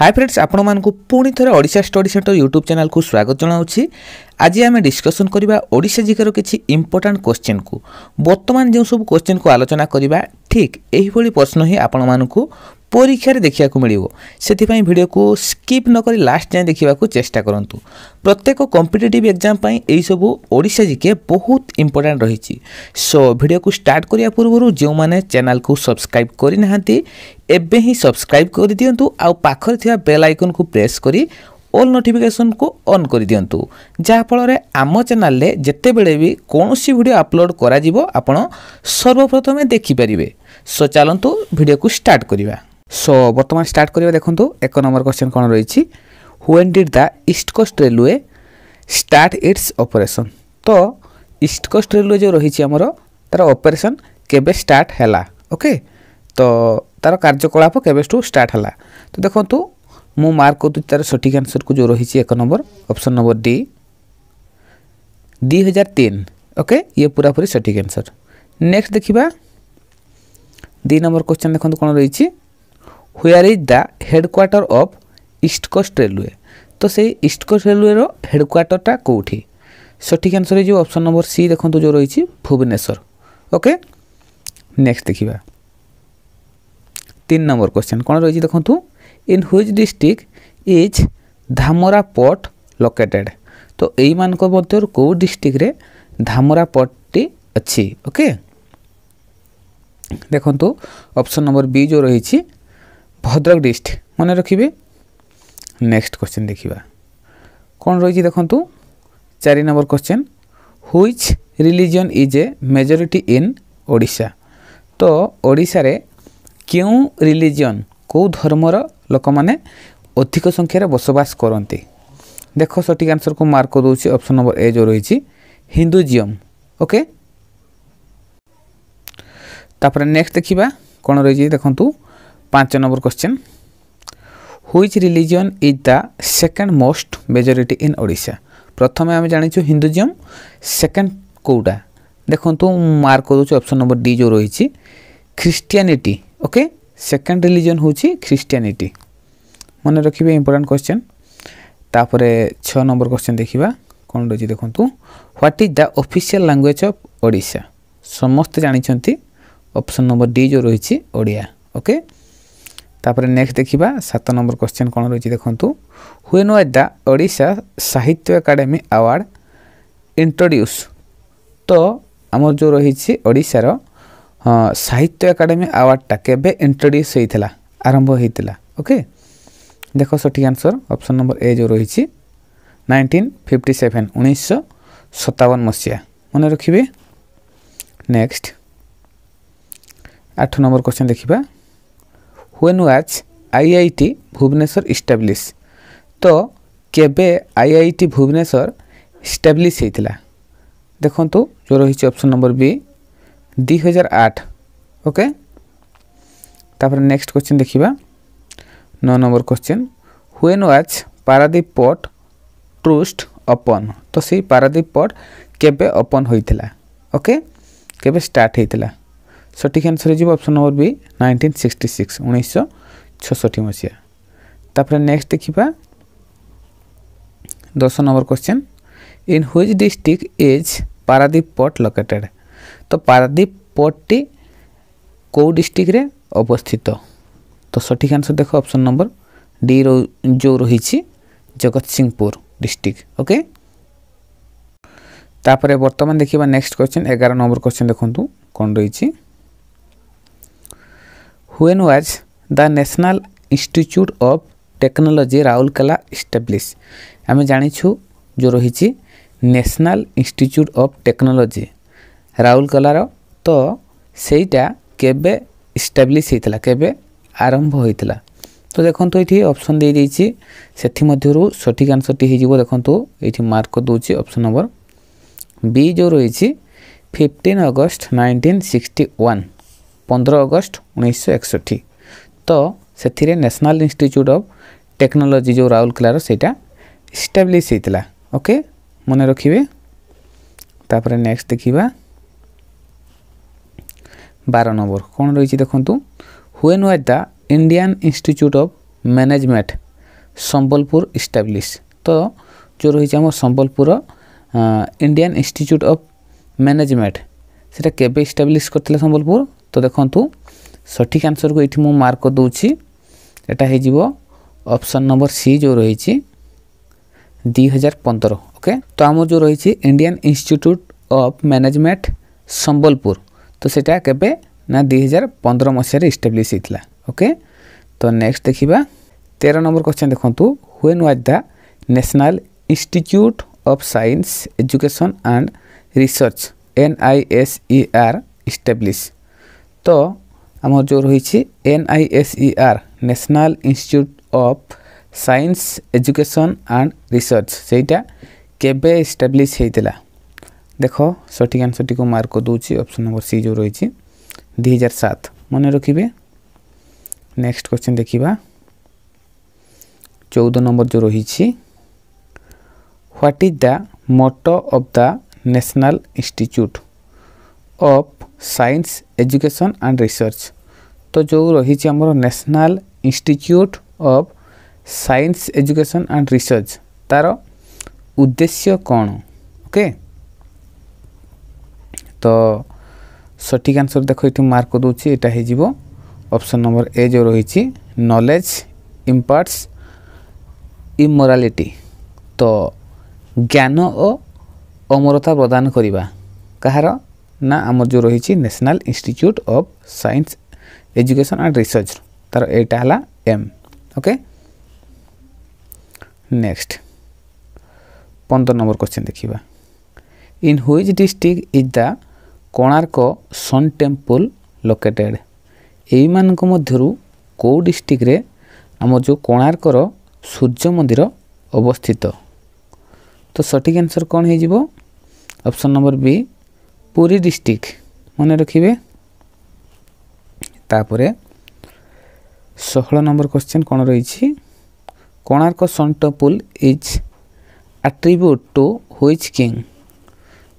High friends ଆପଣମାନଙ୍କୁ ପୁଣି ଥରେ ଓଡ଼ିଶା ଷ୍ଟଡ଼ି ସେଣ୍ଟର ୟୁଟ୍ୟୁବ୍ ଚ୍ୟାନେଲକୁ ସ୍ୱାଗତ ଜଣାଉଛି ଆଜି ଆମେ ଡିସ୍କସନ୍ କରିବା ଓଡ଼ିଶା ଜିକାର କିଛି ଇମ୍ପୋର୍ଟାଣ୍ଟ କୋଶ୍ଚିନ୍କୁ ବର୍ତ୍ତମାନ ଯେଉଁ ସବୁ କୋଶ୍ଚିନ୍କୁ ଆଲୋଚନା କରିବା ଠିକ୍ ଏହିଭଳି ପ୍ରଶ୍ନ ହିଁ ଆପଣମାନଙ୍କୁ ପରୀକ୍ଷାରେ ଦେଖିବାକୁ ମିଳିବ ସେଥିପାଇଁ ଭିଡ଼ିଓକୁ ସ୍କିପ୍ ନକରି ଲାଷ୍ଟ ଯାଏଁ ଦେଖିବାକୁ ଚେଷ୍ଟା କରନ୍ତୁ ପ୍ରତ୍ୟେକ କମ୍ପିଟେଟିଭ୍ ଏକ୍ଜାମ୍ ପାଇଁ ଏହିସବୁ ଓଡ଼ିଶା ଜିକେ ବହୁତ ଇମ୍ପୋର୍ଟାଣ୍ଟ ରହିଛି ସୋ ଭିଡ଼ିଓକୁ ଷ୍ଟାର୍ଟ କରିବା ପୂର୍ବରୁ ଯେଉଁମାନେ ଚ୍ୟାନେଲକୁ ସବସ୍କ୍ରାଇବ୍ କରିନାହାନ୍ତି ଏବେ ହିଁ ସବସ୍କ୍ରାଇବ୍ କରିଦିଅନ୍ତୁ ଆଉ ପାଖରେ ଥିବା ବେଲ୍ ଆଇକନ୍କୁ ପ୍ରେସ୍ କରି ଅଲ୍ ନୋଟିଫିକେସନ୍କୁ ଅନ୍ କରିଦିଅନ୍ତୁ ଯାହାଫଳରେ ଆମ ଚ୍ୟାନେଲରେ ଯେତେବେଳେ ବି କୌଣସି ଭିଡ଼ିଓ ଅପଲୋଡ଼ କରାଯିବ ଆପଣ ସର୍ବପ୍ରଥମେ ଦେଖିପାରିବେ ସୋ ଚାଲନ୍ତୁ ଭିଡ଼ିଓକୁ ଷ୍ଟାର୍ଟ କରିବା সো বর্তমান স্টার্ট করা দেখুন এক নম্বর কোশ্চেন কোণ রয়েছে when did the East Coast Railway start its operation তো ইস্ট কোস্ট রেলওয়ে যে রয়েছে আমার তার অপরেসন কেবে স্টার্ট হেলা ওকে তো তার কার্যকলাপ কেবেঠু স্টার্ট হেলা তো দেখুন মু মার্ক করছি তার সঠিক আনসরকু যে রয়েছে এক নম্বর অপশন নম্বর ডি দুই হাজার তিন ওকে ইয়ে পুরাপুরি সঠিক আনসর নেক্সট দেখা দুই নম্বর কোশ্চেন দেখুন কোণ রয়েছে where is the headquarter of East Coast Railway তো সেই ইস্ট কোস্ট রেলওয়ের হেডকোয়ার্টারটা কেউঠি সঠিক আনসর হয়ে যাব অপশন নম্বর সি দেখুন যে রয়েছে ভুবনেশ্বর ওকে নেক্সট দেখা তিন নম্বর কোশ্চেন কোণ রয়েছে দেখুন in which district is Dhamra port located তো এই ମାନଙ୍କ মধ্যে কেউ ଡିଷ୍ଟ୍ରିକ୍ଟରେ ধামরা পটটি ଅଛି ଓକେ ଦେଖନ୍ତୁ ଅପସନ୍ ନମ୍ବର ବି ଯେଉଁ ରହିଛି ভদ্রক ডিস্ট মনে ରଖିବେ ନେକ୍ସଟ କ୍ୱେଶ୍ଚିନ୍ ଦେଖିବା କ'ଣ ରହିଛି ଦେଖନ୍ତୁ ଚାରି number question which religion is a majority in Odisha ତ ଓଡ଼ିଶାରେ କେଉଁ ରିଲିଜିଅନ୍ କେଉଁ ଧର୍ମର ଲୋକମାନେ ଅଧିକ ସଂଖ୍ୟାରେ ବସବାସ କରନ୍ତି ଦେଖ ସଠିକ୍ ଆନ୍ସର୍କୁ ମାର୍କ କରିଦେଉଛି ଅପସନ୍ ନମ୍ବର ଏ ଯେଉଁ ରହିଛି ହିନ୍ଦୁଜିୟମ୍ ଓକେ ତାପରେ ନେକ୍ସଟ ଦେଖିବା କ'ଣ ରହିଛି ଦେଖନ୍ତୁ ପାଞ୍ଚ number question which religion is the second most majority in Odisha প্রথমে আমি জাঁচু হিন্দুজম সেকেন্ড কোটা দেখুন মার্ক করছি অপশন নম্বর ডি যে রয়েছে খ্রিস্টিয়ানিটি ওকে সেকেন্ড রিলিজন হচ্ছে খ্রিস্টিয়ানিটি মনে রাখবে ইম্পর্টাট কোশ্চেন তাপরে ছ নম্বর কোশ্চেন দেখা কোণ রয়েছে দেখুন what is the official language of Odisha সমস্তে জাঁচান অপশন নম্বর ডি যে রয়েছে ওড়িয়া ওকে ତାପରେ ନେକ୍ସଟ ଦେଖିବା ସାତ ନମ୍ବର କ୍ୱେଶ୍ଚିନ୍ କ'ଣ ରହିଛି ଦେଖନ୍ତୁ ହୁଏନ୍ ୱାଜ୍ ଦ ଓଡ଼ିଶା ସାହିତ୍ୟ ଏକାଡେମୀ ଆୱାର୍ଡ଼ ଇଣ୍ଟ୍ରୋଡ୍ୟୁସ୍ ତ ଆମର ଯେଉଁ ରହିଛି ଓଡ଼ିଶାର ସାହିତ୍ୟ ଏକାଡେମୀ ଆୱାର୍ଡ଼ଟା କେବେ ଇଣ୍ଟ୍ରୋଡ୍ୟୁସ୍ ହୋଇଥିଲା ଆରମ୍ଭ ହୋଇଥିଲା ଓକେ ଦେଖ ସଠିକ୍ ଆନ୍ସର ଅପସନ୍ ନମ୍ବର ଏ ଯେଉଁ ରହିଛି ନାଇନଟିନ୍ ଫିଫ୍ଟି ସେଭେନ୍ ଉଣେଇଶହ ସତାବନ ମସିହା ମନେ ରଖିବେ ନେକ୍ସଟ ଆଠ ନମ୍ବର କ୍ୱେଶ୍ଚନ୍ ଦେଖିବା when was IIT Bhubaneswar establish তো কেবে আইআইটি ভুবনেশ্বর ইস্টাবলিশ হয়েছিল দেখন্তু যে রয়েছে অপশন নম্বর বি দুই হাজার আট ওকে তারপরে নেক্সট কোশ্চেন দেখিবা ন number question when was Paradip port trust open তো সেই পারাদ্বীপ পট কেবে অপন হয়েছিল ওকে কেবে স্টার্ট হয়েছিল সঠিক আনসর হয়ে যাব option number B nineteen sixty six উনিশশো ছষট্টি মশিয়া তাপরে নেক্সট দেখিবা দশ number question in which district is Paradip port located তো পারাদ্বীপ পোর্টটি কেউ ডিস্ট্রিক্টরে অবস্থিত তো সঠিক আনসর দেখো অপশন নম্বর ডি যে রয়েছে জগৎসিংপুর ডিস্ট্রিক্ট ওকে তাপরে বর্তমান দেখিবা নেক্সট কোশ্চেন এগারো নম্বর কোশ্চেন দেখুন কোণ রয়েছে when was the national institute of Technology Rourkela establish ଆମେ ଜାଣିଛୁ ଯେଉଁ ରହିଛି ନ୍ୟାସନାଲ୍ ଇନଷ୍ଟିଚ୍ୟୁଟ୍ ଅଫ୍ ଟେକ୍ନୋଲୋଜି ରାଉରକେଲାର ତ ସେଇଟା କେବେ ଇଷ୍ଟାବ୍ଲିଶ୍ ହେଇଥିଲା କେବେ ଆରମ୍ଭ ହୋଇଥିଲା ତ ଦେଖନ୍ତୁ ଏଠି ଅପସନ୍ ଦେଇଦେଇଛି ସେଥିମଧ୍ୟରୁ ସଠିକ୍ ଆନ୍ସର୍ଟି ହେଇଯିବ ଦେଖନ୍ତୁ ଏଇଠି ମାର୍କ ଦେଉଛି ଅପସନ୍ ନମ୍ବର ବି ଯେଉଁ ରହିଛି fifteen August nineteen sixty one ପନ୍ଦର ଅଗଷ୍ଟ ଉଣେଇଶହ ଏକଷଠି ତ ସେଥିରେ ନ୍ୟାସନାଲ୍ ଇନଷ୍ଟିଚ୍ୟୁଟ୍ ଅଫ୍ ଟେକ୍ନୋଲୋଜି ଯେଉଁ ରାଉରକେଲାର ସେଇଟା ଇଷ୍ଟାବ୍ଲିଶ୍ ହେଇଥିଲା ଓକେ ମନେ ରଖିବେ ତାପରେ ନେକ୍ସଟ ଦେଖିବା ବାର ନମ୍ବର କ'ଣ ରହିଛି ଦେଖନ୍ତୁ when was the Indian Institute of Management Sambalpur establish ତ ଯେଉଁ ରହିଛି ଆମ Sambalpur Indian Institute of Management সেটা কেবে ইস্টাবলিশ করলে সম্বলপুর ତ ଦେଖନ୍ତୁ ସଠିକ୍ ଆନ୍ସର୍କୁ ଏଇଠି ମୁଁ ମାର୍କ କରିଦେଉଛି ଏଇଟା ହେଇଯିବ ଅପସନ୍ ନମ୍ବର ସି ଯେଉଁ ରହିଛି ଦୁଇ ହଜାର ପନ୍ଦର ଓକେ ତ ଆମର ଯେଉଁ ରହିଛି Indian Institute of Management Sambalpur ତ ସେଇଟା କେବେ ନା ଦୁଇ ହଜାର ପନ୍ଦର ମସିହାରେ ଇଷ୍ଟାବ୍ଲିଶ୍ ହେଇଥିଲା ଓକେ ତ ନେକ୍ସଟ ଦେଖିବା ତେର ନମ୍ବର କ୍ୱେଶ୍ଚନ୍ ଦେଖନ୍ତୁ when was the National Institute of Science Education and Research N I S E R establish ତ ଆମର ଯେଉଁ ରହିଛି N I S E R National Institute of Science Education and Research ସେଇଟା କେବେ establish ହେଇଥିଲା ଦେଖ ସଠିକ୍ ଆନ୍ସର୍ଟିକୁ ମାର୍କ ଦେଉଛି ଅପସନ୍ ନମ୍ବର ସି ଯେଉଁ ରହିଛି ଦୁଇ ହଜାର ସାତ ମନେ ରଖିବେ ନେକ୍ସଟ କ୍ୱେଶ୍ଚିନ୍ ଦେଖିବା ଚଉଦ ନମ୍ବର ଯେଉଁ ରହିଛି what is the motto of the National Institute of Science Education and Research ତ ଯେଉଁ ରହିଛି ଆମର National Institute of Science Education and Research ତା'ର ଉଦ୍ଦେଶ୍ୟ କ'ଣ ଓକେ ତ ସଠିକ୍ ଆନ୍ସର୍ ଦେଖ ଏଠି ମାର୍କ କରିଦେଉଛି ଏଇଟା ହେଇଯିବ ଅପସନ୍ ନମ୍ବର ଏ ଯେଉଁ ରହିଛି ନଲେଜ ଇମ୍ପାର୍ଟସ୍ ଇମୋରାଲିଟି ତ ଜ୍ଞାନ ଓ ଅମରତା ପ୍ରଦାନ କରିବା କାହାର ନା ଆମର ଯେଉଁ ରହିଛି National Institute of Science Education and Research ତା'ର ଏଇଟା ହେଲା ଏମ୍ ଓକେ ନେକ୍ସଟ ପନ୍ଦର ନମ୍ବର କ୍ୱେଶ୍ଚିନ୍ ଦେଖିବା in which district is the Konark Sun Temple located ଏଇମାନଙ୍କ ମଧ୍ୟରୁ କେଉଁ ଡିଷ୍ଟ୍ରିକ୍ଟରେ ଆମର ଯେଉଁ କୋଣାର୍କର ସୂର୍ଯ୍ୟ ମନ୍ଦିର ଅବସ୍ଥିତ ତ ସଠିକ୍ ଆନ୍ସର୍ କ'ଣ ହେଇଯିବ option number B Puri district মনে রাখবে তাপরে ষোহল নম্বর কোশ্চেন কোণ রয়েছে Konark sun temple is attributed to which king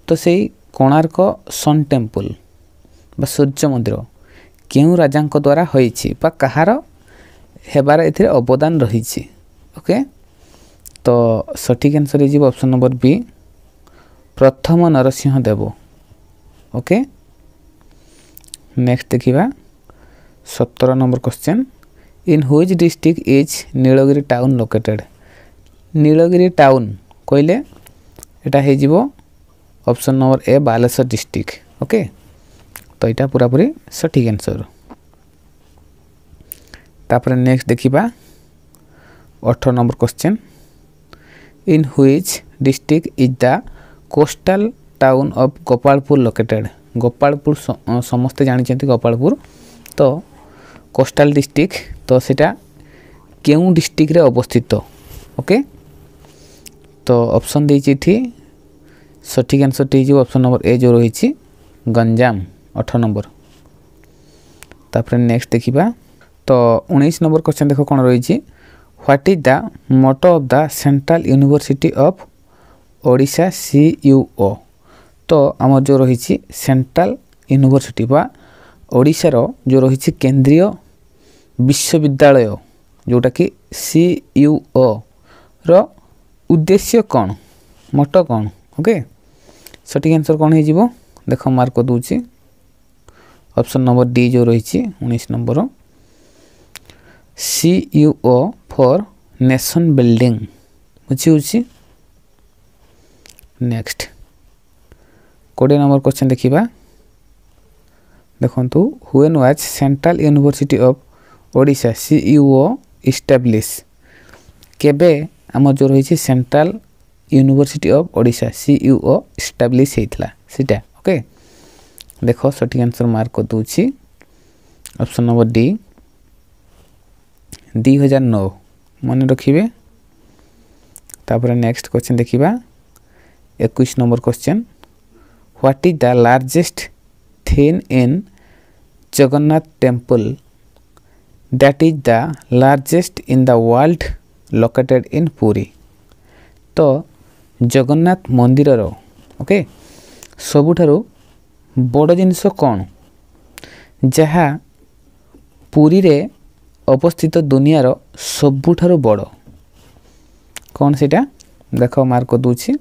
তো সেই কোণার্ক সন টেম্পল বা সূর্য মন্দির কেউ রাজাঙ্ক দ্বারা হয়েছে বা কাহার ହେବାର ଏଥିରେ ଅବଦାନ ରହିଛି ଓକେ ତ ସଠିକ୍ ଆନ୍ସର୍ ହେଇଯିବ ଅପସନ୍ ନମ୍ବର ବି ପ୍ରଥମ ନରସିଂହ ଦେବ ओके नेक्स्ट देखा सतर number question in which district is Nilgiri town located Nilgiri town कहले यहाँ option number A Baleswar district okay तो यहाँ पूरा पूरी सठिक आंसर तापर नेक्स्ट देखा अठर number question in which district is the coastal town of Gopalpur located. Gopalpur সমস্তে জানিছেন গোপালপুর তো কোস্টাল ডিস্ট্রিক্ট তো সেটা কেউ ডিস্ট্রিক্টরে অবস্থিত ওকে তো অপশন দিয়েছি এটি সঠিক আনসরটি হয়ে অপশন নম্বর এ যে রয়েছে গঞ্জাম অঠর নম্বর তাপরে নেক্সট দেখিবা তো উনিশ নম্বর কোশ্চেন দেখো কোণ রয়েছে what is the motto of the Central University of Odisha CUO তো আমার যে রয়েছে সেন্ট্রাল ইউনিভার্সিটি বা ଓଡ଼ିଶାର ଯେଉଁ ରହିଛି କେନ୍ଦ୍ରୀୟ ବିଶ୍ୱବିଦ୍ୟାଳୟ ଯେଉଁଟାକି ସି ୟୁ ଓ ର ଉଦ୍ଦେଶ୍ୟ କ'ଣ ମଟ କ'ଣ ଓକେ ସଠିକ୍ ଆନ୍ସର୍ କ'ଣ ହେଇଯିବ ଦେଖ ମାର୍କ ଦେଉଛି ଅପସନ୍ ନମ୍ବର ଡି ଯେଉଁ ରହିଛି ଉଣେଇଶ number C U O for nation building ବୁଝି ହେଉଛି ନେକ୍ସଟ କୋଡ଼ିଏ ନମ୍ବର କ୍ୱେଶ୍ଚନ୍ ଦେଖିବା ଦେଖନ୍ତୁ when was Central University of Odisha CUO establish କେବେ ଆମର ଯେଉଁ ରହିଛି Central University of Odisha CUO establish ହେଇଥିଲା ସେଇଟା ଓକେ ଦେଖ ସଠିକ୍ ଆନ୍ସର୍ ମାର୍କ କରିଦେଉଛି ଅପସନ୍ ନମ୍ବର ଡି ଦୁଇ ହଜାର ନଅ ମନେ ରଖିବେ ତାପରେ ନେକ୍ସଟ କ୍ୱେଶ୍ଚନ୍ ଦେଖିବା ଏକୋଇଶ number question What is the largest thing in Jagannath temple? That is the largest in the world located in Puri. তো জগন্নাথ মন্দিরর ওকে ସବୁଠାରୁ ବଡ଼ ଜିନିଷ କ'ଣ ଯାହା ପୁରୀରେ ଅବସ୍ଥିତ ଦୁନିଆର ସବୁଠାରୁ ବଡ଼ କ'ଣ ସେଇଟା ଦେଖ ମାର୍କ ଦେଉଛି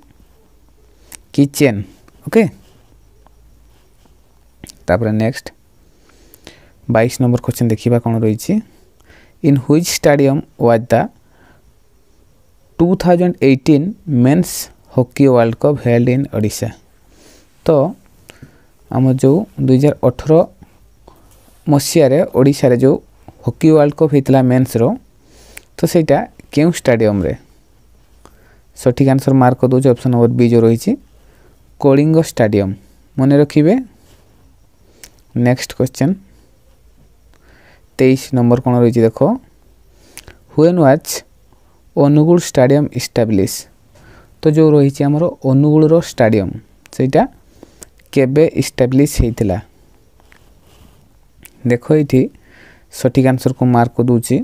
କିଚେନ୍ ଓକେ তাপরে নেক্সট বাইশ নম্বর কোশ্চেন দেখিবা কোণ রয়েছে in which stadium was the two thousand eighteen men's hockey world cup held in Odisha তো আমার যে দুই হাজার অঠর মশিয়ার ওড়িশার যে হকি ওয়ার্ল্ড কপ হয়েছিল মেন্সর তো সেইটা কেউ স্টাডিয়ামে সঠিক আনসর মার্ক দেଉଛି অপশন নম্বর বি যে রয়েছে কলিঙ্গ স্টাডিয়াম মনে রাখবে নেক্সট কোশ্চেন তেইশ নম্বর কোণ রয়েছে দেখো when was Angul stadium establish তো যে রয়েছে আমার অনুগুলর স্টাডিয়াম সেইটা কেবে ইস্টাবলিশ হয়েছিল দেখ এটি সঠিক আনসরকু মার্ক দেছি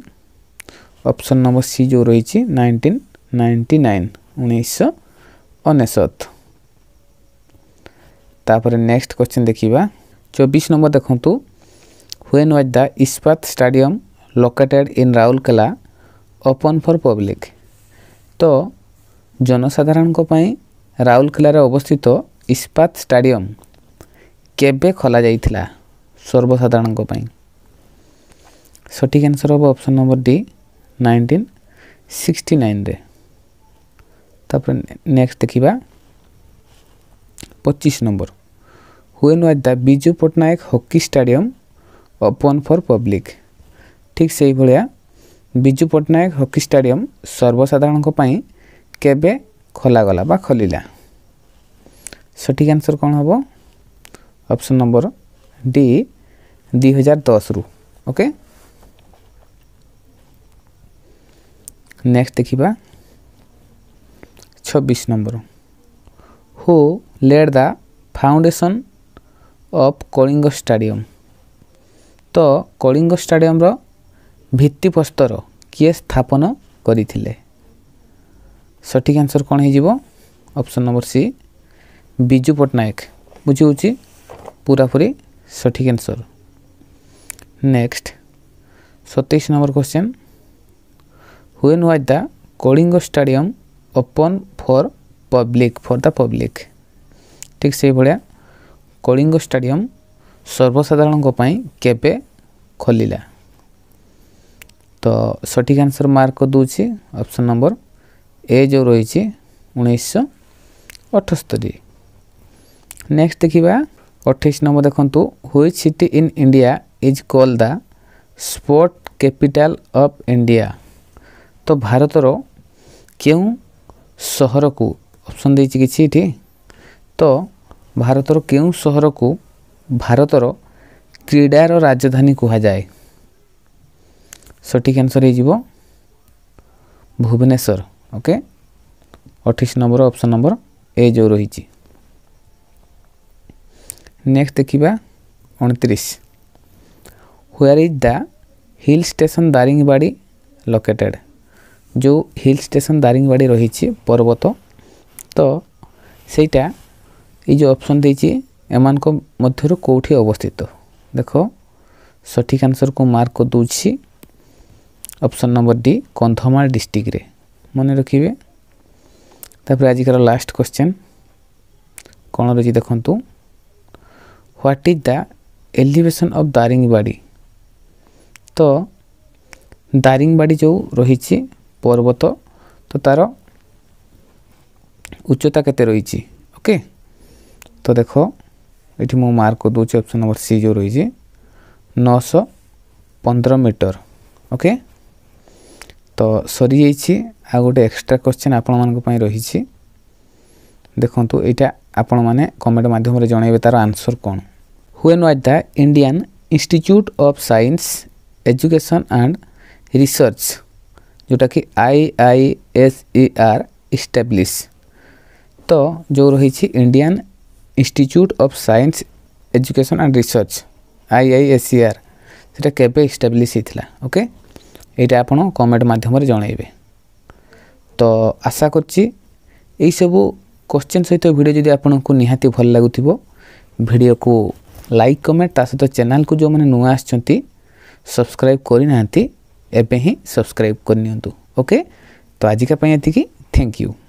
অপশন নম্বর সি যে রয়েছে নাইনটিন নাইনটি নাইন উনিশশো অনেশত তাপরে নেক্সট কোশ্চেন দেখিবা चौबीस नंबर देखु when was the Ispat stadium located in Rourkela open for public तो जनसाधारण राउरकेलार अवस्थित इस्पात स्टाडियम केबे खोल जा सर्वसाधारण सठिक आंसर हम option number D nineteen sixty nine तापर नेक्स्ट देखा पचिश number when was the Biju Patnaik hockey stadium open for public ठीक से ही भाया विजु पट्टनायक हकी स्टाडियम सर्वसाधारण के खोलगला खोल सठिक आंसर कौन हम ऑप्शन नंबर डी दि हजार दस रु ओके नेक्स्ट देखा छब्बीस number who laid the foundation of Kalinga stadium ତ କଳିଙ୍ଗ ଷ୍ଟାଡ଼ିୟମ୍ର ଭିତ୍ତିପ୍ରସ୍ତର କିଏ ସ୍ଥାପନ କରିଥିଲେ ସଠିକ୍ ଆନ୍ସର୍ କ'ଣ ହେଇଯିବ option number C Biju Patnaik ବୁଝିହେଉଛି ପୁରାପୁରି ସଠିକ୍ ଆନ୍ସର୍ ନେକ୍ସଟ ସତେଇଶ number question when was the Kalinga stadium open for public for the public ଠିକ୍ ସେଇଭଳିଆ କଳିଙ୍ଗ ଷ୍ଟାଡ଼ିୟମ୍ ସର୍ବସାଧାରଣଙ୍କ ପାଇଁ କେବେ ଖୋଲିଲା ତ ସଠିକ୍ ଆନ୍ସର୍ ମାର୍କ ଦେଉଛି ଅପସନ୍ ନମ୍ବର ଏ ଯେଉଁ ରହିଛି ଉଣେଇଶହ ଅଠସ୍ତରୀ ନେକ୍ସଟ ଦେଖିବା ଅଠେଇଶ ନମ୍ବର ଦେଖନ୍ତୁ which city in India is call the sport capital of India ତ ଭାରତର କେଉଁ ସହରକୁ ଅପସନ୍ ଦେଇଛି କିଛି ଏଠି ତ ଭାରତର କେଉଁ ସହରକୁ ଭାରତର କ୍ରୀଡ଼ାର ରାଜଧାନୀ କୁହାଯାଏ ସଠିକ୍ ଆନ୍ସର୍ ହେଇଯିବ ଭୁବନେଶ୍ୱର ଓକେ ଅଠେଇଶ ନମ୍ବର ଅପସନ୍ ନମ୍ବର ଏ ଯେଉଁ ରହିଛି ନେକ୍ସଟ ଦେଖିବା ଅଣତିରିଶ where is the hill station Daringbadi located ଯେଉଁ ହିଲ୍ ଷ୍ଟେସନ୍ ଦାରିଙ୍ଗବାଡ଼ି ରହିଛି ପର୍ବତ ତ ସେଇଟା এই যে অপশন দিয়েছি এমানক মধ্যে কোটি অবস্থিত দেখ সঠিক আনসর কু মার্ক দেছি অপশন নম্বর ডি কন্ধমাল ডিস্ট্রিক্টরে মনে রাখবে তাপরে আজকার লাস্ট কোশ্চেন কোণ রয়েছে দেখুন what is the elevation of Daringbadi তো দারিংবাড়ি যে রয়েছে পর্বত তো তার উচ্চতা কেতে রয়েছে ওকে ତ ଦେଖ ଏଠି ମୁଁ ମାର୍କ କରିଦେଉଛି ଅପସନ୍ ନମ୍ବର ସି ଯେଉଁ ରହିଛି ନଅଶହ ପନ୍ଦର ମିଟର ଓକେ ତ ସରିଯାଇଛି ଆଉ ଗୋଟେ ଏକ୍ସଟ୍ରା କ୍ୱେଶ୍ଚିନ୍ ଆପଣମାନଙ୍କ ପାଇଁ ରହିଛି ଦେଖନ୍ତୁ ଏଇଟା ଆପଣମାନେ କମେଣ୍ଟ ମାଧ୍ୟମରେ ଜଣାଇବେ ତା'ର ଆନ୍ସର୍ କ'ଣ when was the Indian Institute of Science Education and Research ଯେଉଁଟାକି I I S E R establish ତ ଯେଉଁ ରହିଛି Indian Institute of Science Education and Research I I S C R ସେଇଟା କେବେ ଇଷ୍ଟାବ୍ଲିଶ୍ ହେଇଥିଲା ଓକେ ଏଇଟା ଆପଣ କମେଣ୍ଟ ମାଧ୍ୟମରେ ଜଣାଇବେ ତ ଆଶା କରୁଛି ଏଇସବୁ କୋଶ୍ଚିନ୍ ସହିତ ଭିଡ଼ିଓ ଯଦି ଆପଣଙ୍କୁ ନିହାତି ଭଲ ଲାଗୁଥିବ ଭିଡ଼ିଓକୁ ଲାଇକ୍ କମେଣ୍ଟ ତା ସହିତ ଚ୍ୟାନେଲ୍କୁ ଯେଉଁମାନେ ନୂଆ ଆସିଛନ୍ତି ସବସ୍କ୍ରାଇବ୍ କରିନାହାନ୍ତି ଏବେ ହିଁ ସବସ୍କ୍ରାଇବ୍ କରିନିଅନ୍ତୁ ଓକେ ତ ଆଜିକା ପାଇଁ ଏତିକି ଥ୍ୟାଙ୍କ ୟୁ